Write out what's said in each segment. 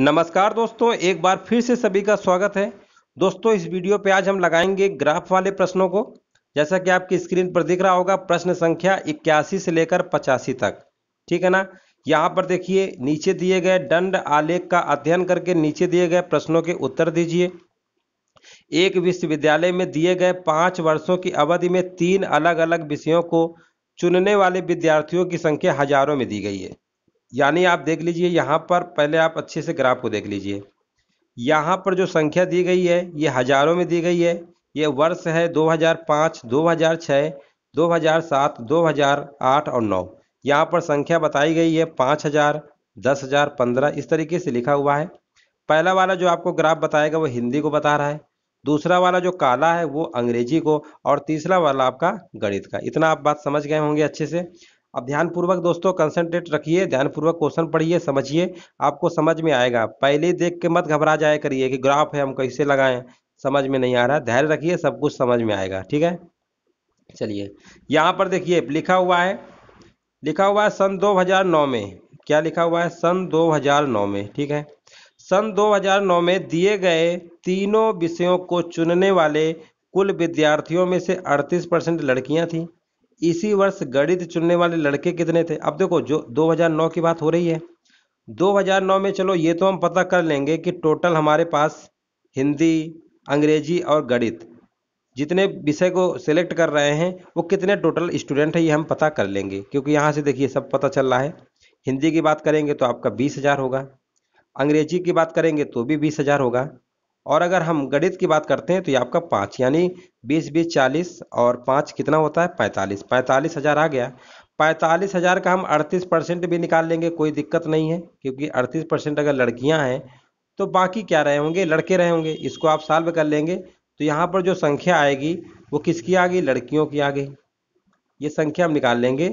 नमस्कार दोस्तों एक बार फिर से सभी का स्वागत है दोस्तों इस वीडियो पे आज हम लगाएंगे ग्राफ वाले प्रश्नों को जैसा कि आपकी स्क्रीन पर दिख रहा होगा प्रश्न संख्या इक्यासी से लेकर पचासी तक ठीक है ना यहाँ पर देखिए नीचे दिए गए दंड आलेख का अध्ययन करके नीचे दिए गए प्रश्नों के उत्तर दीजिए एक विश्वविद्यालय में दिए गए पांच वर्षों की अवधि में तीन अलग अलग विषयों को चुनने वाले विद्यार्थियों की संख्या हजारों में दी गई है यानी आप देख लीजिए यहाँ पर पहले आप अच्छे से ग्राफ को देख लीजिए यहाँ पर जो संख्या दी गई है ये हज़ारों में दी गई है ये वर्ष है 2005, 2006, 2007, 2008 और 9 यहाँ पर संख्या बताई गई है 5000, 10000, 15 इस तरीके से लिखा हुआ है पहला वाला जो आपको ग्राफ बताएगा वो हिंदी को बता रहा है दूसरा वाला जो काला है वो अंग्रेजी को और तीसरा वाला आपका गणित का इतना आप बात समझ गए होंगे अच्छे से अब ध्यानपूर्वक दोस्तों कंसंट्रेट रखिए ध्यानपूर्वक क्वेश्चन पढ़िए समझिए आपको समझ में आएगा पहले देख के मत घबरा जाए करिए कि ग्राफ है हम कैसे लगाएं समझ में नहीं आ रहा धैर्य रखिए सब कुछ समझ में आएगा ठीक है चलिए यहाँ पर देखिए लिखा हुआ है लिखा हुआ है सन 2009 में क्या लिखा हुआ है सन 2009 में ठीक है सन 2009 में दिए गए तीनों विषयों को चुनने वाले कुल विद्यार्थियों में से 38 परसेंट लड़कियां थीं इसी वर्ष गणित चुनने वाले लड़के कितने थे अब देखो जो 2009 की बात हो रही है 2009 में चलो ये तो हम पता कर लेंगे कि टोटल हमारे पास हिंदी अंग्रेजी और गणित जितने विषय को सिलेक्ट कर रहे हैं वो कितने टोटल स्टूडेंट है ये हम पता कर लेंगे क्योंकि यहाँ से देखिए सब पता चल रहा है हिंदी की बात करेंगे तो आपका बीस हज़ार होगा अंग्रेजी की बात करेंगे तो भी बीस हज़ार होगा और अगर हम गणित की बात करते हैं तो ये आपका पाँच यानी बीस बीस चालीस और पाँच कितना होता है पैंतालीस पैंतालीस हज़ार आ गया पैंतालीस हज़ार का हम अड़तीस परसेंट भी निकाल लेंगे कोई दिक्कत नहीं है क्योंकि अड़तीस परसेंट अगर लड़कियां हैं तो बाकी क्या रहे होंगे लड़के रहे होंगे इसको आप सॉल्व कर लेंगे तो यहाँ पर जो संख्या आएगी वो किसकी आ गई लड़कियों की आ गई ये संख्या हम निकाल लेंगे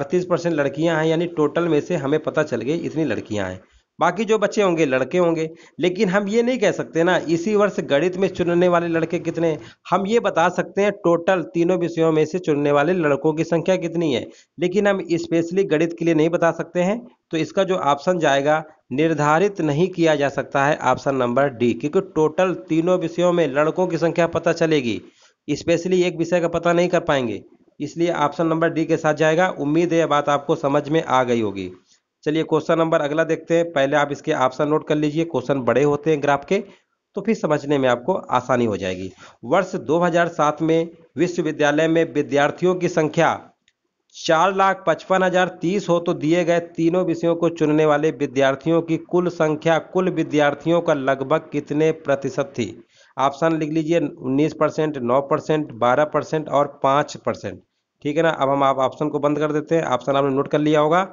अड़तीस परसेंट लड़कियाँ हैं यानी टोटल में से हमें पता चल गई इतनी लड़कियाँ हैं बाकी जो बच्चे होंगे लड़के होंगे लेकिन हम ये नहीं कह सकते ना इसी वर्ष गणित में चुनने वाले लड़के कितने हम ये बता सकते हैं टोटल तीनों विषयों में से चुनने वाले लड़कों की संख्या कितनी है लेकिन हम स्पेशली गणित के लिए नहीं बता सकते हैं तो इसका जो ऑप्शन जाएगा निर्धारित नहीं किया जा सकता है ऑप्शन नंबर डी क्योंकि टोटल तीनों विषयों में लड़कों की संख्या पता चलेगी स्पेशली एक विषय का पता नहीं कर पाएंगे इसलिए ऑप्शन नंबर डी के साथ जाएगा उम्मीद है बात आपको समझ में आ गई होगी चलिए क्वेश्चन नंबर अगला देखते हैं पहले आप इसके ऑप्शन नोट कर लीजिए क्वेश्चन बड़े होते हैं ग्राफ के तो फिर समझने में आपको आसानी हो जाएगी वर्ष 2007 में विश्वविद्यालय में विद्यार्थियों की संख्या चार लाख पचपन हजार तीस हो तो दिए गए तीनों विषयों को चुनने वाले विद्यार्थियों की कुल संख्या कुल विद्यार्थियों का लगभग कितने प्रतिशत थी ऑप्शन लिख लीजिए उन्नीस परसेंट नौ परसेंट बारह परसेंट और पाँच परसेंट ठीक है ना अब हम आप ऑप्शन को बंद कर देते हैं ऑप्शन आपने नोट कर लिया होगा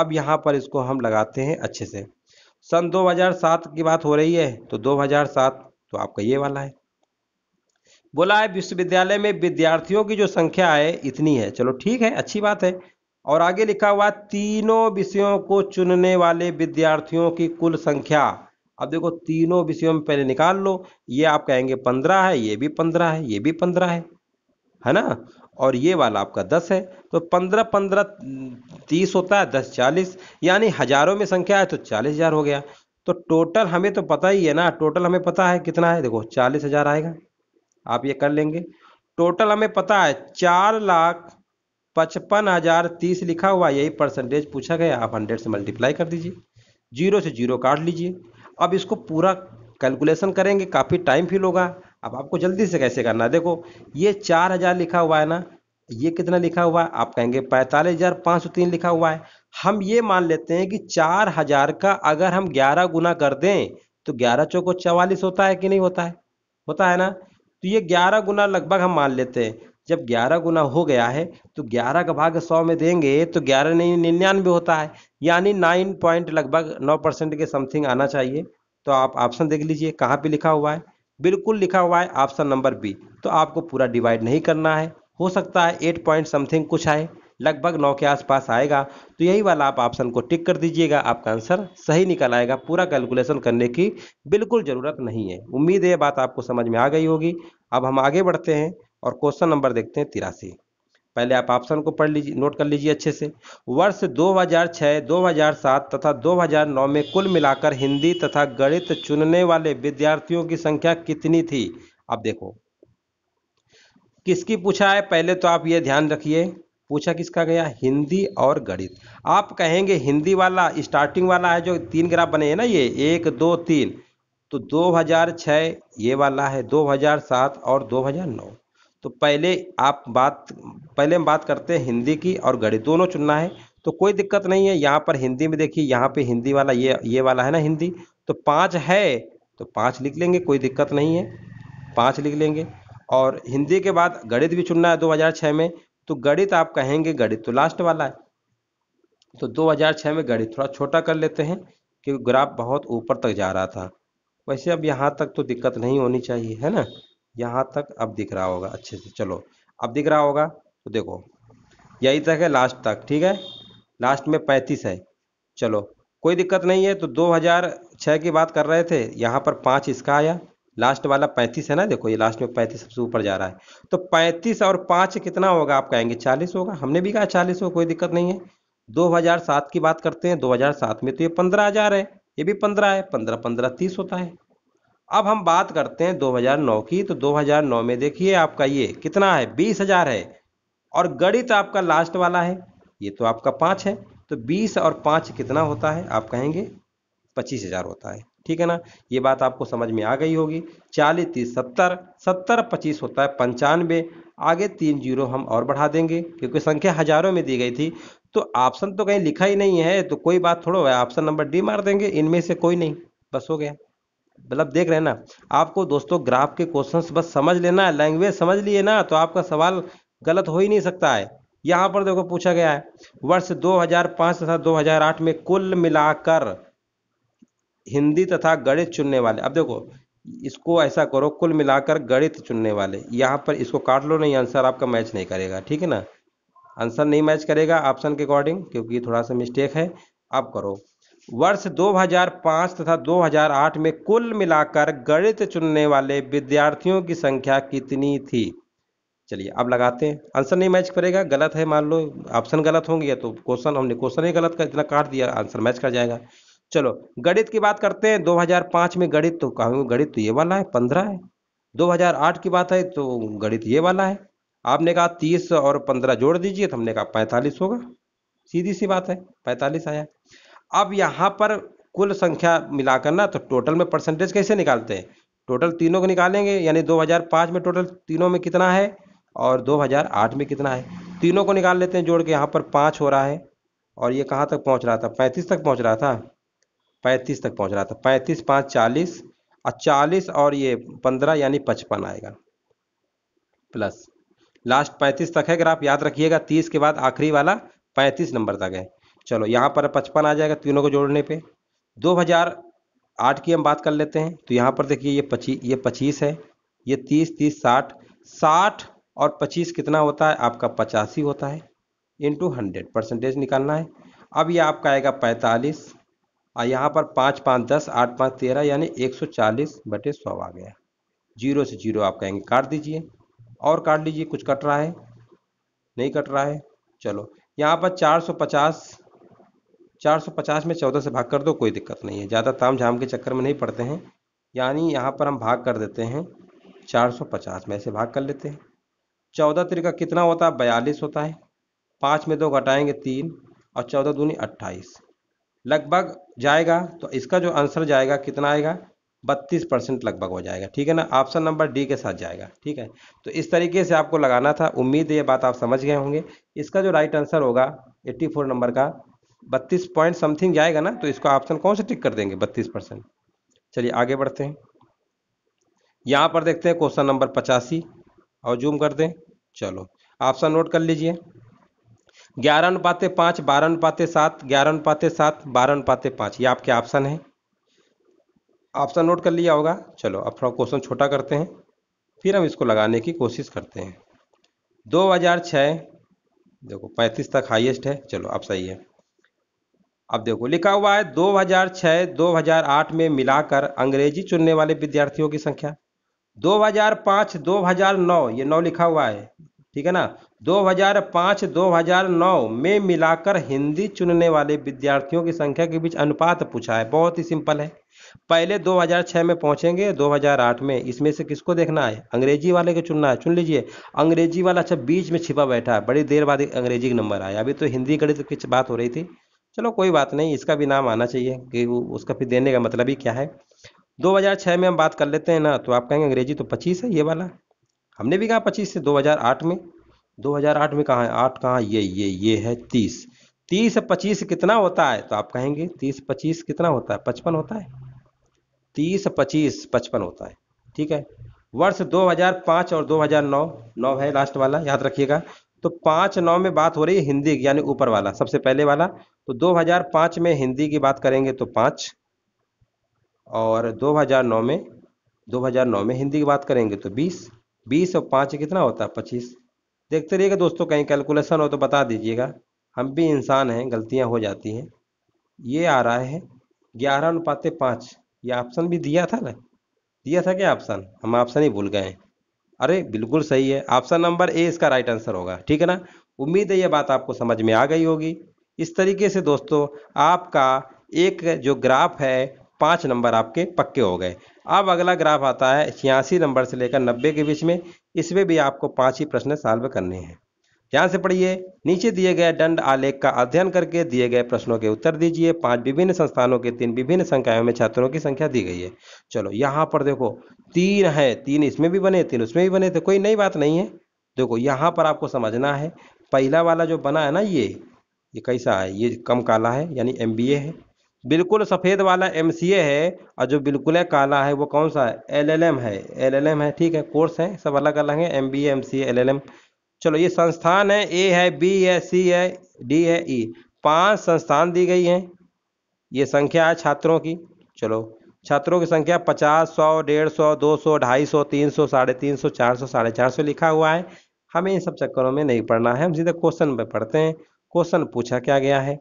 अब यहाँ पर इसको हम लगाते हैं अच्छे से सन 2007 की बात हो रही है तो 2007 तो आपका ये वाला है बोला है विश्वविद्यालय में विद्यार्थियों की जो संख्या है इतनी है चलो ठीक है अच्छी बात है और आगे लिखा हुआ तीनों विषयों को चुनने वाले विद्यार्थियों की कुल संख्या अब देखो तीनों विषयों में पहले निकाल लो ये आप कहेंगे पंद्रह है ये भी पंद्रह है ये भी पंद्रह है है ना और ये वाला आपका दस है तो पंद्रह पंद्रह तीस होता है दस चालीस यानी हजारों में संख्या है तो चालीस हजार हो गया तो टोटल हमें तो पता ही है ना टोटल हमें पता है कितना है देखो चालीस हजार आएगा आप ये कर लेंगे टोटल हमें पता है चार लाख पचपन हजार तीस लिखा हुआ यही परसेंटेज पूछा गया आप हंड्रेड से मल्टीप्लाई कर दीजिए जीरो से जीरो काट लीजिए अब इसको पूरा कैलकुलेशन करेंगे काफ़ी टाइम फील होगा अब आपको जल्दी से कैसे करना है देखो ये चार हजार लिखा हुआ है ना ये कितना लिखा हुआ है आप कहेंगे पैंतालीस हजार पाँच सौ तीन लिखा हुआ है हम ये मान लेते हैं कि चार हजार का अगर हम ग्यारह गुना कर दें तो ग्यारह चौको चवालीस होता है कि नहीं होता है होता है ना तो ये ग्यारह गुना लगभग हम मान लेते हैं जब ग्यारह गुना हो गया है तो ग्यारह का भाग सौ में देंगे तो ग्यारह नहीं निन्यानवे होता है यानी नाइन पॉइंट लगभग नौ परसेंट के समथिंग आना चाहिए तो आप ऑप्शन देख लीजिए कहाँ पे लिखा हुआ है बिल्कुल लिखा हुआ है ऑप्शन नंबर बी तो आपको पूरा डिवाइड नहीं करना है हो सकता है एट पॉइंट समथिंग कुछ आए लगभग नौ के आसपास आएगा तो यही वाला आप ऑप्शन को टिक कर दीजिएगा आपका आंसर सही निकल आएगा पूरा कैलकुलेशन करने की बिल्कुल ज़रूरत नहीं है उम्मीद है बात आपको समझ में आ गई होगी अब हम आगे बढ़ते हैं और क्वेश्चन नंबर देखते हैं तिरासी पहले आप ऑप्शन को पढ़ लीजिए नोट कर लीजिए अच्छे से वर्ष 2006, 2007 तथा 2009 में कुल मिलाकर हिंदी तथा गणित चुनने वाले विद्यार्थियों की संख्या कितनी थी अब देखो किसकी पूछा है पहले तो आप ये ध्यान रखिए पूछा किसका गया हिंदी और गणित आप कहेंगे हिंदी वाला स्टार्टिंग वाला है जो तीन ग्राफ बने हैं ना ये एक दो तीन तो 2006 ये वाला है 2007 और 2009 तो पहले आप बात पहले हम बात करते हैं हिंदी की और गणित दोनों चुनना है तो कोई दिक्कत नहीं है यहाँ पर हिंदी में देखिए यहाँ पे हिंदी वाला ये ये वाला है ना हिंदी तो पाँच है तो पाँच लिख लेंगे कोई दिक्कत नहीं है पाँच लिख लेंगे और हिंदी के बाद गणित भी चुनना है दो में तो गणित आप कहेंगे गणित तो लास्ट वाला है तो दो में गणित थोड़ा छोटा कर लेते हैं क्योंकि ग्राफ बहुत ऊपर तक जा रहा था वैसे अब यहाँ तक तो दिक्कत नहीं होनी चाहिए है ना यहाँ तक अब दिख रहा होगा अच्छे से चलो अब दिख रहा होगा तो देखो यही तक है लास्ट तक ठीक है लास्ट में पैंतीस है चलो कोई दिक्कत नहीं है तो 2006 की बात कर रहे थे यहाँ पर पाँच इसका आया लास्ट वाला पैंतीस है ना देखो ये लास्ट में पैंतीस सबसे ऊपर जा रहा है तो पैंतीस और पाँच कितना होगा आप कहेंगे चालीस होगा हमने भी कहा चालीस होगा कोई दिक्कत नहीं है 2007 की बात करते हैं 2007 में तो ये पंद्रह हजार है ये भी पंद्रह है पंद्रह पंद्रह तीस होता है अब हम बात करते हैं 2009 की तो 2009 में देखिए आपका ये कितना है बीस हजार है और गणित आपका लास्ट वाला है ये तो आपका पांच है तो बीस और पांच कितना होता है आप कहेंगे पच्चीस हजार होता है ठीक है ना ये बात आपको समझ में आ गई होगी चालीस तीस सत्तर सत्तर पच्चीस होता है पंचानवे आगे तीन जीरो हम और बढ़ा देंगे क्योंकि संख्या हजारों में दी गई थी तो ऑप्शन तो कहीं लिखा ही नहीं है तो कोई बात थोड़ा है ऑप्शन नंबर डी मार देंगे इनमें से कोई नहीं बस हो गया मतलब देख रहे हैं ना आपको दोस्तों ग्राफ के क्वेश्चंस बस समझ लेना है लैंग्वेज समझ लिए ना तो आपका सवाल गलत हो ही नहीं सकता है यहाँ पर देखो पूछा गया है वर्ष 2005 तथा 2008 में कुल मिलाकर हिंदी तथा गणित चुनने वाले अब देखो इसको ऐसा करो कुल मिलाकर गणित चुनने वाले यहाँ पर इसको काट लो नहीं आंसर आपका मैच नहीं करेगा ठीक है ना आंसर नहीं मैच करेगा ऑप्शन के अकॉर्डिंग क्योंकि थोड़ा सा मिस्टेक है आप करो वर्ष 2005 तथा 2008 में कुल मिलाकर गणित चुनने वाले विद्यार्थियों की संख्या कितनी थी चलिए अब लगाते हैं आंसर नहीं मैच करेगा गलत है मान लो ऑप्शन गलत होंगे तो क्वेश्चन हमने क्वेश्चन ही गलत कर इतना काट दिया आंसर मैच कर जाएगा चलो गणित की बात करते हैं 2005 में गणित तो कहूँ गणित तो ये वाला है पंद्रह है 2008 की बात है तो गणित ये वाला है आपने कहा तीस और पंद्रह जोड़ दीजिए तो हमने कहा पैंतालीस होगा सीधी सी बात है पैंतालीस आया अब यहाँ पर कुल संख्या मिलाकर ना तो टोटल में परसेंटेज कैसे निकालते हैं टोटल तीनों को निकालेंगे यानी 2005 में टोटल तीनों में कितना है और 2008 में कितना है तीनों को निकाल लेते हैं जोड़ के यहाँ पर पाँच हो रहा है और ये कहाँ तक पहुँच रहा था पैंतीस तक पहुँच रहा था पैंतीस तक पहुँच रहा था पैंतीस पाँच चालीस और चालीस और ये पंद्रह यानी पचपन आएगा प्लस लास्ट पैंतीस तक है अगर आप याद रखिएगा तीस के बाद आखिरी वाला पैंतीस नंबर तक है चलो यहाँ पर पचपन आ जाएगा तीनों को जोड़ने पे 2008 की हम बात कर लेते हैं तो यहाँ पर देखिए ये पच्चीस ये पच्चीस है ये तीस तीस साठ साठ और पच्चीस कितना होता है आपका पचासी होता है इंटू हंड्रेड परसेंटेज निकालना है अब ये आपका आएगा पैंतालीस और यहाँ पर पाँच पाँच दस आठ पाँच तेरह यानी एक सौ चालीस बटे सौ आ गया जीरो से जीरो आप कहेंगे काट दीजिए और काट लीजिए कुछ कट रहा है नहीं कट रहा है चलो यहाँ पर चार सौ पचास 450 में 14 से भाग कर दो कोई दिक्कत नहीं है ज़्यादा ताम झाम के चक्कर में नहीं पड़ते हैं यानी यहाँ पर हम भाग कर देते हैं 450 में ऐसे भाग कर लेते हैं चौदह तिरका कितना होता है बयालीस होता है पाँच में दो घटाएंगे तीन और चौदह दूनी अट्ठाईस लगभग जाएगा तो इसका जो आंसर जाएगा कितना आएगा बत्तीस परसेंट लगभग हो जाएगा ठीक है ना ऑप्शन नंबर डी के साथ जाएगा ठीक है तो इस तरीके से आपको लगाना था उम्मीद ये बात आप समझ गए होंगे इसका जो राइट आंसर होगा 84 नंबर का बत्तीस पॉइंट समथिंग जाएगा ना तो इसका ऑप्शन कौन सा टिक कर देंगे बत्तीस परसेंट चलिए आगे बढ़ते हैं यहाँ पर देखते हैं क्वेश्चन नंबर पचासी और जूम कर दें चलो ऑप्शन नोट कर लीजिए ग्यारह अनुपाते पाँच बारह अनुपाते सात ग्यारह अनुपाते सात बारह अनुपाते पाँच ये आपके ऑप्शन है ऑप्शन नोट कर लिया होगा चलो अब थोड़ा क्वेश्चन छोटा करते हैं फिर हम इसको लगाने की कोशिश करते हैं 2006 देखो 35 तक हाईएस्ट है चलो आप सही है अब देखो लिखा हुआ है 2006-2008 में मिलाकर अंग्रेजी चुनने वाले विद्यार्थियों की संख्या 2005-2009 ये नौ लिखा हुआ है ठीक है ना 2005-2009 में मिलाकर हिंदी चुनने वाले विद्यार्थियों की संख्या के बीच अनुपात पूछा है बहुत ही सिंपल है पहले 2006 में पहुंचेंगे 2008 में इसमें से किसको देखना है अंग्रेजी वाले को चुनना है चुन लीजिए अंग्रेजी वाला अच्छा बीच में छिपा बैठा है बड़ी देर बाद अंग्रेजी का नंबर आया अभी तो हिंदी गणित की बात हो रही थी चलो कोई बात नहीं इसका भी नाम आना चाहिए कि उसका फिर देने का मतलब ही क्या है 2006 में हम बात कर लेते हैं ना तो आप कहेंगे अंग्रेजी तो 25 है ये वाला हमने भी कहा 25 से 2008 में 2008 में कहा है आठ कहाँ ये ये ये है तीस तीस पच्चीस कितना होता है तो आप कहेंगे तीस पच्चीस कितना होता है पचपन होता है तीस पच्चीस पचपन होता है ठीक है वर्ष 2005 और 2009 नौ है लास्ट वाला याद रखिएगा तो पाँच नौ में बात हो रही है हिंदी यानी ऊपर वाला सबसे पहले वाला तो 2005 में हिंदी की बात करेंगे तो पाँच और 2009 में 2009 में हिंदी की बात करेंगे तो 20 20 और पाँच कितना होता है पच्चीस देखते रहिएगा दोस्तों कहीं कैलकुलेशन हो तो बता दीजिएगा हम भी इंसान हैं गलतियां हो जाती हैं ये आ रहा है ग्यारह अनुपात पाँच ये ऑप्शन भी दिया था ना दिया था क्या ऑप्शन हम ऑप्शन ही भूल गए अरे बिल्कुल सही है ऑप्शन नंबर ए इसका राइट आंसर होगा ठीक है ना उम्मीद है ये बात आपको समझ में आ गई होगी इस तरीके से दोस्तों आपका एक जो ग्राफ है पाँच नंबर आपके पक्के हो गए अब अगला ग्राफ आता है छियासी नंबर से लेकर नब्बे के बीच में इसमें भी आपको पाँच ही प्रश्न सॉल्व करने हैं ध्यान से पढ़िए नीचे दिए गए दंड आलेख का अध्ययन करके दिए गए प्रश्नों के उत्तर दीजिए पांच विभिन्न संस्थानों के तीन विभिन्न संख्याओं में छात्रों की संख्या दी गई है चलो यहाँ पर देखो तीन है तीन इसमें भी बने तीन उसमें भी बने थे तो कोई नई बात नहीं है देखो यहाँ पर आपको समझना है पहला वाला जो बना है ना ये ये कैसा है ये कम काला है यानी एम है बिल्कुल सफ़ेद वाला एम है और जो बिल्कुल काला है वो कौन सा है एल है एल है ठीक है कोर्स है सब अलग अलग है M B M C L चलो ये संस्थान है ए है बी है सी है डी है ई e। पांच संस्थान दी गई हैं ये संख्या है छात्रों की चलो छात्रों की संख्या पचास सौ डेढ़ सौ दो सौ ढाई सौ तीन सौ साढ़े तीन सौ चार सौ साढ़े चार सौ लिखा हुआ है हमें इन सब चक्करों में नहीं पढ़ना है हम सीधे क्वेश्चन में पढ़ते हैं क्वेश्चन पूछा क्या गया है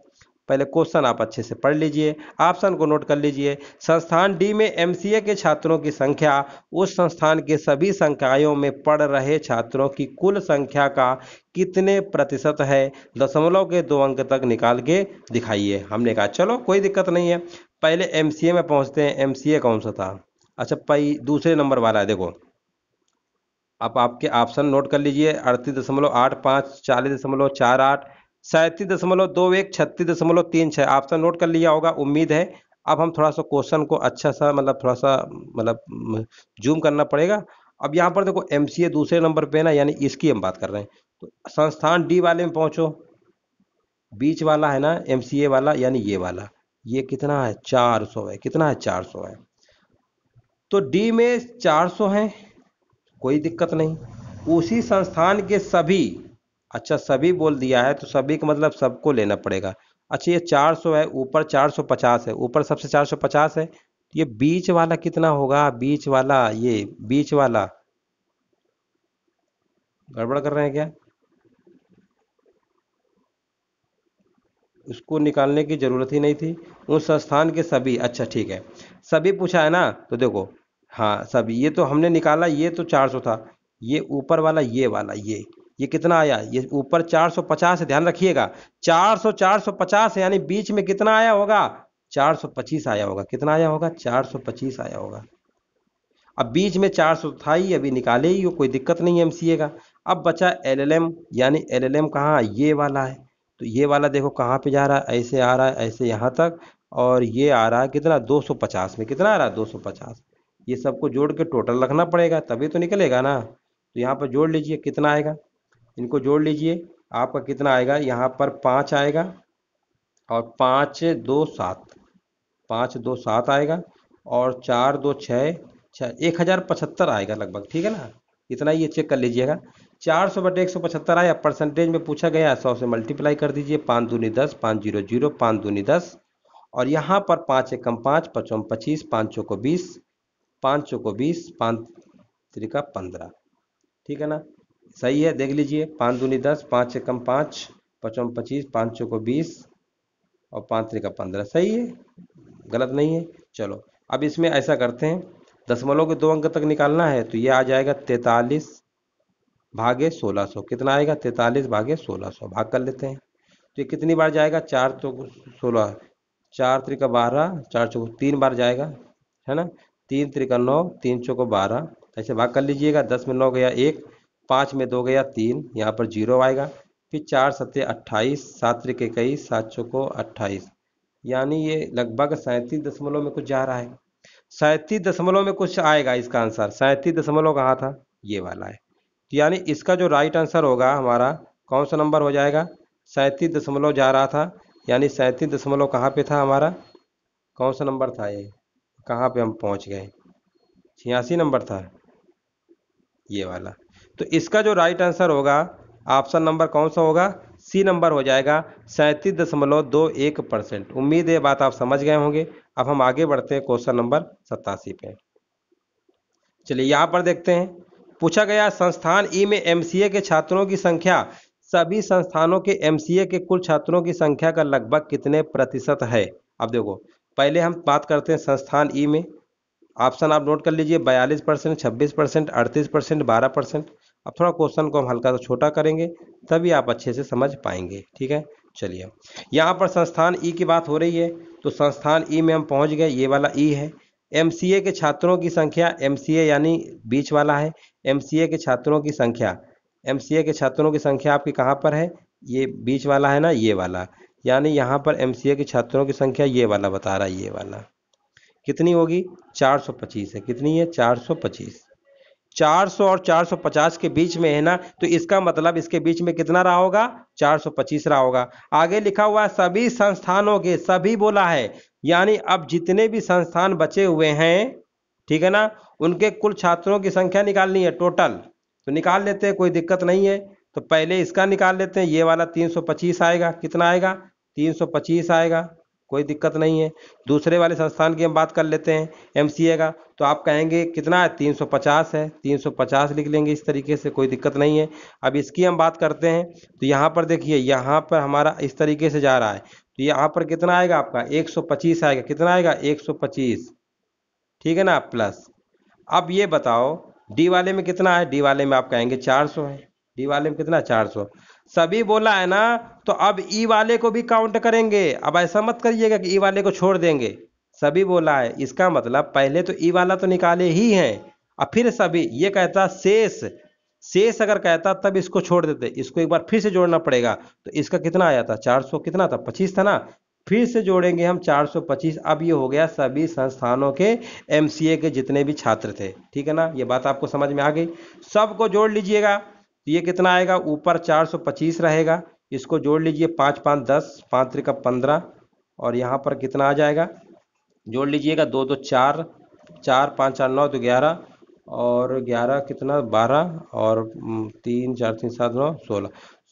पहले क्वेश्चन आप अच्छे से पढ़ लीजिए ऑप्शन को नोट कर लीजिए संस्थान डी में एम के छात्रों की संख्या उस संस्थान के सभी संकायों में पढ़ रहे छात्रों की कुल संख्या का कितने प्रतिशत है दशमलव के दो अंक तक निकाल के दिखाइए हमने कहा चलो कोई दिक्कत नहीं है पहले एम में पहुंचते हैं एमसीए कौन सा था अच्छा पाई दूसरे नंबर वाला है देखो अब आपके ऑप्शन नोट कर लीजिए अड़तीस दशमलव आठ पाँच चालीस दशमलव चार आठ सैंतीस दशमलव दो एक छत्तीस दशमलव तीन छः आपसे नोट तो कर लिया होगा उम्मीद है अब हम थोड़ा सा क्वेश्चन को अच्छा सा मतलब थोड़ा सा मतलब जूम करना पड़ेगा अब यहाँ पर देखो एम दूसरे नंबर पे है ना यानी इसकी हम बात कर रहे हैं तो संस्थान डी वाले में पहुँचो बीच वाला है ना एम वाला यानी ये वाला ये कितना है चार सौ है कितना है चार सौ है तो डी में चार सौ है कोई दिक्कत नहीं उसी संस्थान के सभी अच्छा सभी बोल दिया है तो सभी का मतलब सबको लेना पड़ेगा अच्छा ये 400 है ऊपर 450 है ऊपर सबसे 450 है तो ये बीच वाला कितना होगा बीच वाला ये बीच वाला गड़बड़ कर रहे हैं क्या उसको निकालने की जरूरत ही नहीं थी उस संस्थान के सभी अच्छा ठीक है सभी पूछा है ना तो देखो हाँ सभी ये तो हमने निकाला ये तो 400 था ये ऊपर वाला ये वाला ये ये कितना आया ये ऊपर 450 है ध्यान रखिएगा 400 450 है यानी बीच में कितना आया होगा 425 आया होगा कितना आया होगा 425 आया होगा अब बीच में 400 था ही अभी निकाले ही कोई दिक्कत नहीं है एम का अब बचा एल यानी एल एल कहाँ ये वाला है तो ये वाला देखो कहाँ पे जा रहा है ऐसे आ रहा है ऐसे यहाँ तक और ये आ रहा है कितना 250 में कितना आ रहा है 250 ये सबको जोड़ के टोटल रखना पड़ेगा तभी तो निकलेगा ना तो यहाँ पर जोड़ लीजिए कितना आएगा इनको जोड़ लीजिए आपका कितना आएगा यहाँ पर पाँच आएगा और पाँच दो सात पाँच दो सात आएगा और चार दो छः छः एक हज़ार पचहत्तर आएगा लगभग ठीक है ना इतना ही ये चेक कर लीजिएगा चार सौ बटे एक सौ पचहत्तर आया परसेंटेज में पूछा गया सौ से मल्टीप्लाई कर दीजिए पाँच दूनी दस पाँच जीरो जीरो पाँच दूनी दस और यहाँ पर पाँच एकम पाँच पचम पच्चीस पाँच चौको बीस पाँच चौको बीस पाँच त्रिका पंद्रह ठीक है ना सही है देख लीजिए पाँच दूनी दस पाँच से कम पाँच पचों पच्चीस पाँच को बीस और पाँच त्रिका पंद्रह सही है गलत नहीं है चलो अब इसमें ऐसा करते हैं दसमलव के दो अंक तक निकालना है तो ये आ जाएगा तैतालीस भागे सोलह सौ कितना आएगा तैतालीस भागे सोलह सौ भाग कर लेते हैं तो ये कितनी बार जाएगा चार तो सोलह चार त्रिका बारह चार चौक तीन बार जाएगा है ना तीन त्रिका नौ तीन चौक बारह ऐसे भाग कर लीजिएगा दस में नौ गया एक पाँच में दो गया तीन यहाँ पर जीरो आएगा फिर चार सत्य अट्ठाईस सात के कई सात सौ को अट्ठाईस यानी ये लगभग सैंतीस दशमलव में कुछ जा रहा है सैंतीस दशमलव में कुछ आएगा इसका आंसर सैंतीस दशमलव कहाँ था ये वाला है तो यानी इसका जो राइट आंसर होगा हमारा कौन सा नंबर हो जाएगा सैंतीस दशमलव जा रहा था यानी सैंतीस दशमलव कहाँ पे था हमारा कौन सा नंबर था ये कहाँ पे हम पहुँच गए छियासी नंबर था ये वाला तो इसका जो राइट आंसर होगा ऑप्शन नंबर कौन सा होगा सी नंबर हो जाएगा सैंतीस दशमलव दो एक परसेंट उम्मीद है बात आप समझ गए होंगे अब हम आगे बढ़ते हैं क्वेश्चन नंबर सत्तासी पे चलिए यहाँ पर देखते हैं पूछा गया संस्थान ई e में एमसीए के छात्रों की संख्या सभी संस्थानों के एमसीए के कुल छात्रों की संख्या का लगभग कितने प्रतिशत है अब देखो पहले हम बात करते हैं संस्थान ई e में ऑप्शन आप नोट कर लीजिए बयालीस परसेंट छब्बीस परसेंट अड़तीस परसेंट बारह परसेंट अब थोड़ा क्वेश्चन को हम हल्का सा छोटा करेंगे तभी आप अच्छे से समझ पाएंगे ठीक है चलिए यहाँ पर संस्थान ई e की बात हो रही है तो संस्थान ई e में हम पहुँच गए ये वाला ई e है एम के छात्रों की संख्या एम यानी बीच वाला है एम के छात्रों की संख्या एम के छात्रों की संख्या आपकी कहाँ पर है ये बीच वाला है ना ये वाला यानी यहाँ पर एम के छात्रों की संख्या ये वाला बता रहा है ये वाला कितनी होगी 425 है कितनी है 425 400 और 450 के बीच में है ना तो इसका मतलब इसके बीच में कितना रहा होगा 425 रहा होगा आगे लिखा हुआ सभी संस्थानों के सभी बोला है यानी अब जितने भी संस्थान बचे हुए हैं ठीक है ना उनके कुल छात्रों की संख्या निकालनी है टोटल तो निकाल लेते हैं कोई दिक्कत नहीं है तो पहले इसका निकाल लेते हैं ये वाला 325 आएगा कितना आएगा 325 आएगा कोई दिक्कत नहीं है दूसरे वाले संस्थान की हम बात कर लेते हैं एम का तो आप कहेंगे कितना है 350 है 350 लिख लेंगे इस तरीके से कोई दिक्कत नहीं है अब इसकी हम बात करते हैं तो यहाँ पर देखिए यहाँ पर हमारा इस तरीके से जा रहा है तो यहाँ पर कितना आएगा आपका 125 आएगा कितना आएगा 125 ठीक है ना प्लस अब ये बताओ डी वाले में कितना है डी वाले में आप कहेंगे 400 है डी वाले में कितना 400 सभी बोला है ना तो अब ई वाले को भी काउंट करेंगे अब ऐसा मत करिएगा कि ई वाले को छोड़ देंगे सभी बोला है इसका मतलब पहले तो ई वाला तो निकाले ही हैं और फिर सभी ये कहता शेष शेष अगर कहता तब इसको छोड़ देते इसको एक बार फिर से जोड़ना पड़ेगा तो इसका कितना आया था सौ कितना था पच्चीस था ना फिर से जोड़ेंगे हम 425 अब ये हो गया सभी संस्थानों के एमसीए के जितने भी छात्र थे ठीक है ना ये बात आपको समझ में आ गई सबको जोड़ लीजिएगा तो ये कितना आएगा ऊपर 425 रहेगा इसको जोड़ लीजिए पाँच पाँच दस पाँच त्रिका पंद्रह और यहाँ पर कितना आ जाएगा जोड़ लीजिएगा दो दो चार चार पाँच चार नौ तो ग्यारह और ग्यारह कितना बारह और तीन चार तीन सात नौ सोलह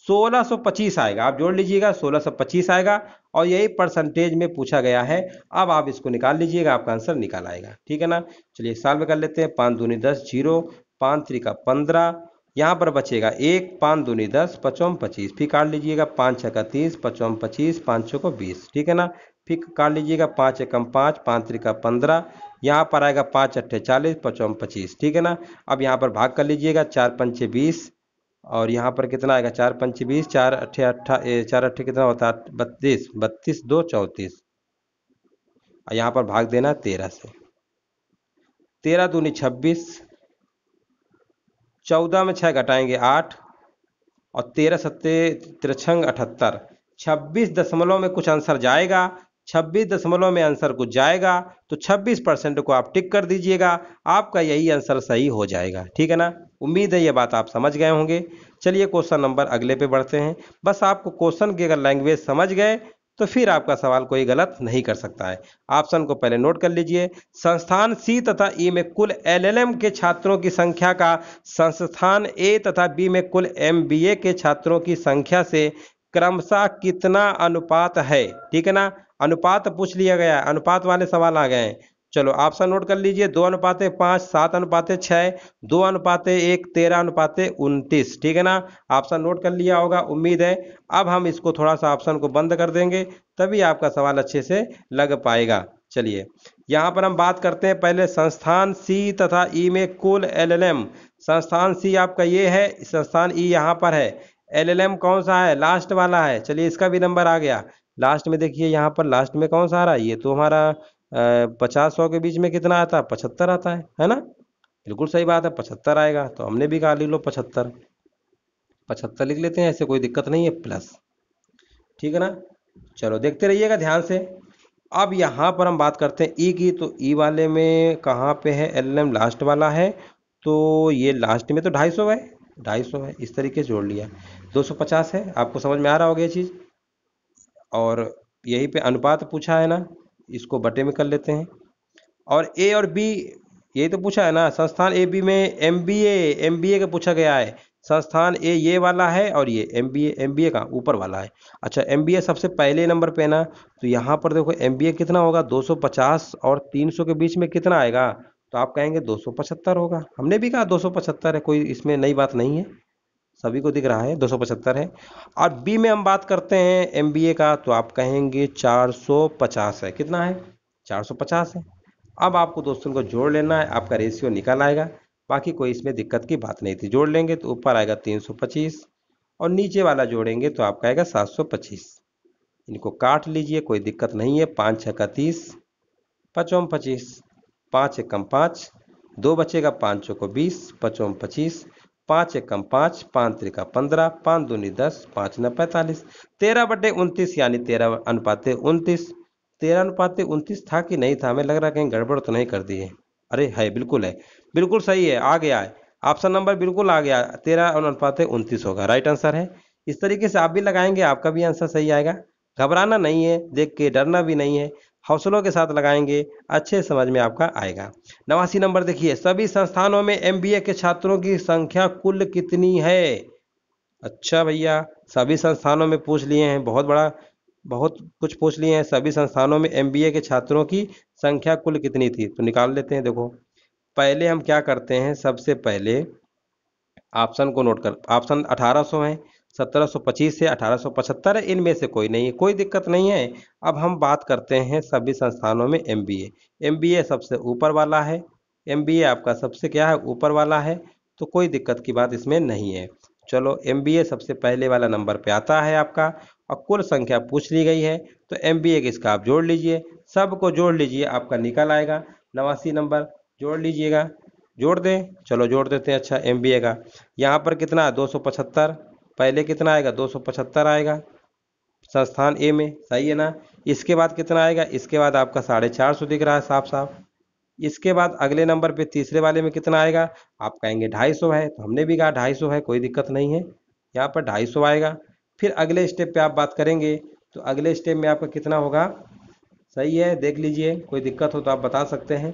सोलह सौ पच्चीस आएगा आप जोड़ लीजिएगा सोलह सौ पच्चीस आएगा और यही परसेंटेज में पूछा गया है अब आप इसको निकाल लीजिएगा आपका आंसर निकाल आएगा ठीक है ना चलिए साल में कर लेते हैं पाँच दूनी दस जीरो पाँच त्रिका पंद्रह यहाँ पर बचेगा एक पाँच दूनी दस पचम पच्चीस फिर काट लीजिएगा पाँच का तीस पचों पच्चीस पाँच छः को बीस ठीक है ना फिर काट लीजिएगा पाँच एकम पाँच पाँच त्रिका पंद्रह यहाँ पर आएगा पाँच अट्ठे चालीस पचों पच्चीस ठीक है ना अब यहाँ पर भाग कर लीजिएगा चार पंचे बीस और यहाँ पर कितना आएगा चार पंचे बीस चार अट्ठे अट्ठा चार अट्ठे कितना होता है बत्तीस बत्तीस दो चौंतीस यहाँ पर भाग देना तेरह से तेरह दूनी छब्बीस चौदह में छः घटाएंगे आठ और तेरह सत्ते तिरछंग अठहत्तर छब्बीस दशमलव में कुछ आंसर जाएगा छब्बीस दशमलव में आंसर कुछ जाएगा तो छब्बीस परसेंट को आप टिक कर दीजिएगा आपका यही आंसर सही हो जाएगा ठीक है ना उम्मीद है ये बात आप समझ गए होंगे चलिए क्वेश्चन नंबर अगले पे बढ़ते हैं बस आपको क्वेश्चन की अगर लैंग्वेज समझ गए तो फिर आपका सवाल कोई गलत नहीं कर सकता है ऑप्शन को पहले नोट कर लीजिए संस्थान सी तथा ई e में कुल एलएलएम के छात्रों की संख्या का संस्थान ए तथा बी में कुल एमबीए के छात्रों की संख्या से क्रमशः कितना अनुपात है ठीक है ना अनुपात पूछ लिया गया अनुपात वाले सवाल आ गए हैं चलो ऑप्शन नोट कर लीजिए दो अनुपाते पांच सात अनुपाते छह दो अनुपाते एक तेरह अनुपाते उनतीस ठीक है ना ऑप्शन नोट कर लिया होगा उम्मीद है अब हम इसको थोड़ा सा ऑप्शन को बंद कर देंगे तभी आपका सवाल अच्छे से लग पाएगा चलिए यहाँ पर हम बात करते हैं पहले संस्थान सी तथा ई e में कुल एलएलएम संस्थान सी आपका ये है संस्थान ई e यहाँ पर है एलएलएम कौन सा है लास्ट वाला है चलिए इसका भी नंबर आ गया लास्ट में देखिए यहाँ पर लास्ट में कौन सा आ रहा है ये तो हमारा पचास सौ के बीच में कितना आता है पचहत्तर आता है है ना बिल्कुल सही बात है पचहत्तर आएगा तो हमने भी कहा लिख लो पचहत्तर पचहत्तर लिख लेते हैं ऐसे कोई दिक्कत नहीं है प्लस ठीक है ना चलो देखते रहिएगा ध्यान से अब यहाँ पर हम बात करते हैं ई e की तो ई e वाले में कहाँ पे है एल एम लास्ट वाला है तो ये लास्ट में तो ढाई सौ है ढाई सौ है इस तरीके से जोड़ लिया दो सौ पचास है आपको समझ में आ रहा होगा ये चीज़ और यहीं पे अनुपात पूछा है ना इसको बटे में कर लेते हैं और ए और बी ये तो पूछा है ना संस्थान ए बी में M B M B A का पूछा गया है संस्थान ए ये वाला है और ये M B A M B A का ऊपर वाला है अच्छा एम बी ए सबसे पहले नंबर पे ना तो यहाँ पर देखो एम बी ए कितना होगा 250 और 300 के बीच में कितना आएगा तो आप कहेंगे 275 होगा हमने भी कहा 275 है कोई इसमें नई बात नहीं है सभी को दिख रहा है दो है और बी में हम बात करते हैं एम का तो आप कहेंगे 450 है कितना है 450 है अब आपको दोस्तों को जोड़ लेना है आपका रेशियो निकल आएगा बाकी कोई इसमें दिक्कत की बात नहीं थी जोड़ लेंगे तो ऊपर आएगा 325 और नीचे वाला जोड़ेंगे तो आपका आएगा 725 इनको काट लीजिए कोई दिक्कत नहीं है पाँच छः का तीस पचोम पच्चीस पाँच एक कम पाँच दो बचेगा पाँच चौको बीस पचोम पच्चीस पाँच एकम पाँच पाँच त्रिका पंद्रह पाँच दूनी दस पाँच न पैंतालीस तेरह बटे उनतीस यानी तेरह अनुपात उनतीस तेरह अनुपात उनतीस था कि नहीं था हमें लग रहा कहीं गड़बड़ तो नहीं कर दी है अरे है बिल्कुल है बिल्कुल सही है आ गया है ऑप्शन नंबर बिल्कुल आ गया तेरह अनुपात उनतीस होगा राइट आंसर है इस तरीके से आप भी लगाएंगे आपका भी आंसर सही आएगा घबराना नहीं है देख के डरना भी नहीं है हौसलों के साथ लगाएंगे अच्छे समझ में आपका आएगा नवासी नंबर देखिए सभी संस्थानों में एम के छात्रों की संख्या कुल कितनी है अच्छा भैया सभी संस्थानों में पूछ लिए हैं बहुत बड़ा बहुत कुछ पूछ लिए हैं सभी संस्थानों में एम के छात्रों की संख्या कुल कितनी थी तो निकाल लेते हैं देखो पहले हम क्या करते हैं सबसे पहले ऑप्शन को नोट कर ऑप्शन 1800 है 1725 से 1875 है इनमें से कोई नहीं है कोई दिक्कत नहीं है अब हम बात करते हैं सभी संस्थानों में एम बी ए सबसे ऊपर वाला है एम आपका सबसे क्या है ऊपर वाला है तो कोई दिक्कत की बात इसमें नहीं है चलो एम सबसे पहले वाला नंबर पे आता है आपका और कुल संख्या पूछ ली गई है तो एम बी ए इसका आप जोड़ लीजिए सबको जोड़ लीजिए आपका निकल आएगा नवासी नंबर जोड़ लीजिएगा जोड़ दें चलो जोड़ देते हैं अच्छा एम बी ए का यहाँ पर कितना दो सौ पचहत्तर पहले कितना आएगा 275 आएगा संस्थान ए में सही है ना इसके बाद कितना आएगा इसके बाद आपका साढ़े चार सौ दिख रहा है साफ साफ इसके बाद अगले नंबर पे तीसरे वाले में कितना आएगा आप कहेंगे ढाई सौ है तो हमने भी कहा ढाई सौ है कोई दिक्कत नहीं है यहाँ पर ढाई सौ आएगा फिर अगले स्टेप पे आप बात करेंगे तो अगले स्टेप में आपका कितना होगा सही है देख लीजिए कोई दिक्कत हो तो आप बता सकते हैं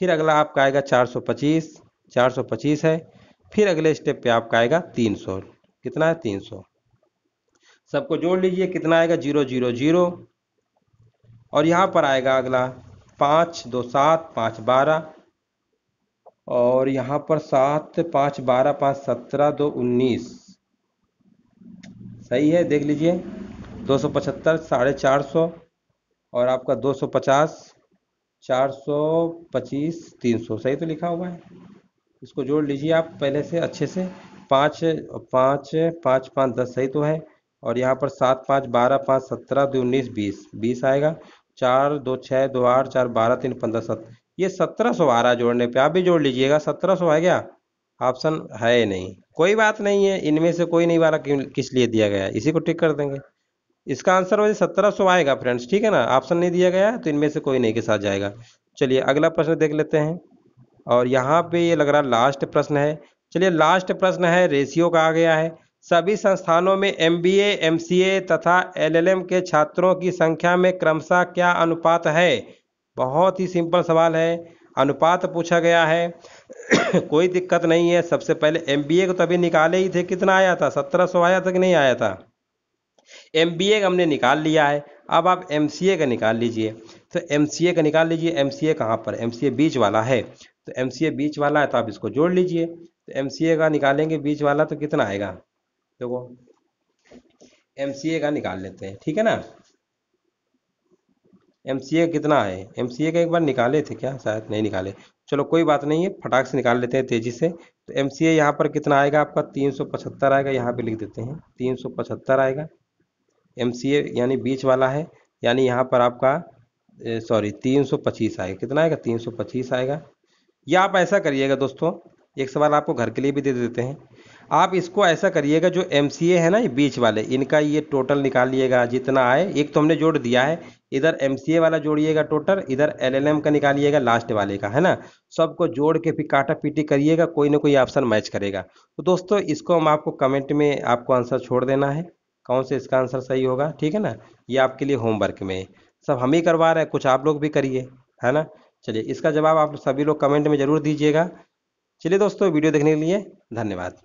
फिर अगला आपका आएगा चार सौ पच्चीस चार सौ पच्चीस है फिर अगले स्टेप पे आपका आएगा तीन सौ कितना है तीन सौ सबको जोड़ लीजिए कितना आएगा जीरो जीरो जीरो और यहाँ पर आएगा अगला पाँच दो सात पाँच बारह और यहाँ पर सात पाँच बारह पाँच सत्रह दो उन्नीस सही है देख लीजिए दो सौ पचहत्तर साढ़े चार सौ और आपका दो सौ पचास चार सौ पच्चीस तीन सौ सही तो लिखा हुआ है इसको जोड़ लीजिए आप पहले से अच्छे से पाँच पाँच पाँच पाँच दस सही तो है और यहाँ पर सात पाँच बारह पाँच सत्रह दो उन्नीस बीस बीस आएगा चार दो छः दो आठ चार बारह तीन पंद्रह सत ये सत्रह सौ आ रहा जोड़ने पे आप भी जोड़ लीजिएगा सत्रह सौ है क्या ऑप्शन है नहीं कोई बात नहीं है इनमें से कोई नहीं बारह किस लिए दिया गया इसी को टिक कर देंगे इसका आंसर वैसे सत्रह सौ आएगा फ्रेंड्स ठीक है ना ऑप्शन नहीं दिया गया तो इनमें से कोई नहीं के साथ जाएगा चलिए अगला प्रश्न देख लेते हैं और यहाँ पे ये लग रहा लास्ट प्रश्न है चलिए लास्ट प्रश्न है रेशियो का आ गया है सभी संस्थानों में एम बी ए तथा एलएलएम के छात्रों की संख्या में क्रमशः क्या अनुपात है बहुत ही सिंपल सवाल है अनुपात पूछा गया है कोई दिक्कत नहीं है सबसे पहले एम को तभी निकाले ही थे कितना आया था सत्रह सौ आया था कि नहीं आया था एम बी ए हमने निकाल लिया है अब आप एम सी ए का निकाल लीजिए तो एम सी ए का निकाल लीजिए एम सी ए कहाँ पर एम बीच वाला है तो एम सी ए बीच वाला है तो आप इसको जोड़ लीजिए तो एम का निकालेंगे बीच वाला तो कितना आएगा देखो एम का निकाल लेते हैं ठीक है ना एम कितना है एम का एक बार निकाले थे क्या शायद नहीं निकाले चलो कोई बात नहीं है फटाक से निकाल लेते हैं तेजी से तो एम सी यहाँ पर कितना आएगा आपका तीन सौ पचहत्तर आएगा यहाँ पे लिख देते हैं तीन सौ पचहत्तर आएगा एम यानी बीच वाला है यानी यहाँ पर आपका सॉरी तीन सौ पच्चीस आएगा कितना आएगा तीन सौ पच्चीस आएगा या आप ऐसा करिएगा दोस्तों एक सवाल आपको घर के लिए भी दे देते हैं आप इसको ऐसा करिएगा जो एम है ना ये बीच वाले इनका ये टोटल निकालिएगा जितना आए एक तो हमने जोड़ दिया है इधर एम वाला जोड़िएगा टोटल इधर एल का निकालिएगा लास्ट वाले का है ना सबको जोड़ के फिर काटा पीटी करिएगा कोई ना कोई ऑप्शन मैच करेगा तो दोस्तों इसको हम आपको कमेंट में आपको आंसर छोड़ देना है कौन से इसका आंसर सही होगा ठीक है ना ये आपके लिए होमवर्क में है सब हम ही करवा रहे हैं कुछ आप लोग भी करिए है ना चलिए इसका जवाब आप सभी लोग कमेंट में ज़रूर दीजिएगा चलिए दोस्तों वीडियो देखने के लिए धन्यवाद